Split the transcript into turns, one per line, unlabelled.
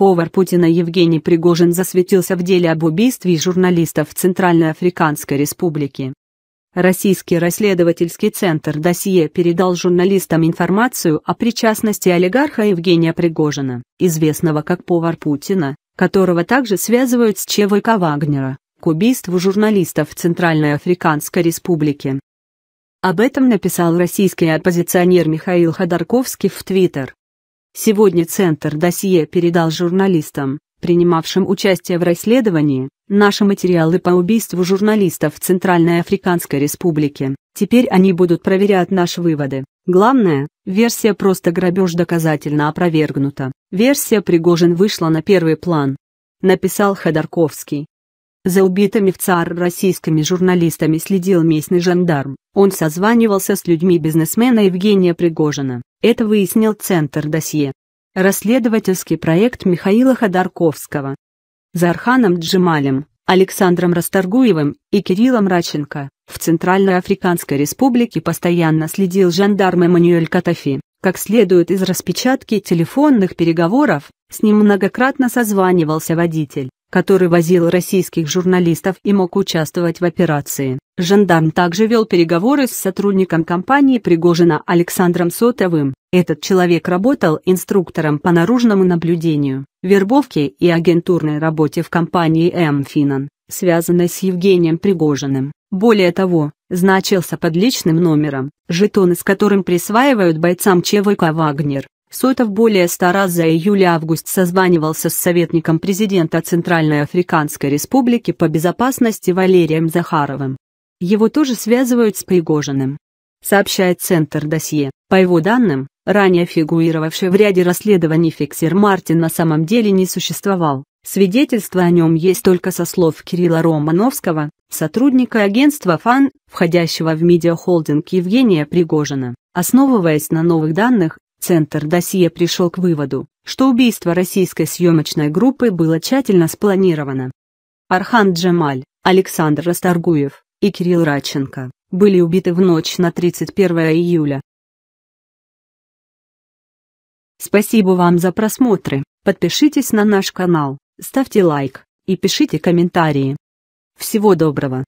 Повар Путина Евгений Пригожин засветился в деле об убийстве журналистов Центральной Африканской Республики. Российский расследовательский центр «Досье» передал журналистам информацию о причастности олигарха Евгения Пригожина, известного как повар Путина, которого также связывают с ЧВК Вагнера, к убийству журналистов Центральной Африканской Республики. Об этом написал российский оппозиционер Михаил Ходорковский в Твиттер. Сегодня Центр досье передал журналистам, принимавшим участие в расследовании, наши материалы по убийству журналистов в Центральной Африканской Республике. Теперь они будут проверять наши выводы. Главное, версия просто грабеж доказательно опровергнута. Версия Пригожин вышла на первый план. Написал Ходорковский. За убитыми в ЦАР российскими журналистами следил местный жандарм. Он созванивался с людьми бизнесмена Евгения Пригожина. Это выяснил Центр досье. Расследовательский проект Михаила Ходорковского. За Арханом Джималем, Александром Расторгуевым и Кириллом Раченко в Центральной Африканской Республике постоянно следил жандарм Эммануэль Катафи, как следует из распечатки телефонных переговоров, с ним многократно созванивался водитель который возил российских журналистов и мог участвовать в операции. Жандарм также вел переговоры с сотрудником компании Пригожина Александром Сотовым. Этот человек работал инструктором по наружному наблюдению, вербовке и агентурной работе в компании «М.Финан», связанной с Евгением Пригожиным. Более того, значился под личным номером, жетоны с которым присваивают бойцам ЧВК «Вагнер». Сойтов более ста раз за июль-август созванивался с советником президента Центральной Африканской Республики по безопасности Валерием Захаровым. Его тоже связывают с Пригожиным. Сообщает Центр досье. По его данным, ранее фигурировавший в ряде расследований фиксер Мартин на самом деле не существовал. Свидетельства о нем есть только со слов Кирилла Романовского, сотрудника агентства ФАН, входящего в медиахолдинг Евгения Пригожина. Основываясь на новых данных, Центр досье пришел к выводу, что убийство российской съемочной группы было тщательно спланировано. Архан Джамаль, Александр Расторгуев и Кирилл Раченко были убиты в ночь на 31 июля. Спасибо вам за просмотры, подпишитесь на наш канал, ставьте лайк и пишите комментарии. Всего доброго!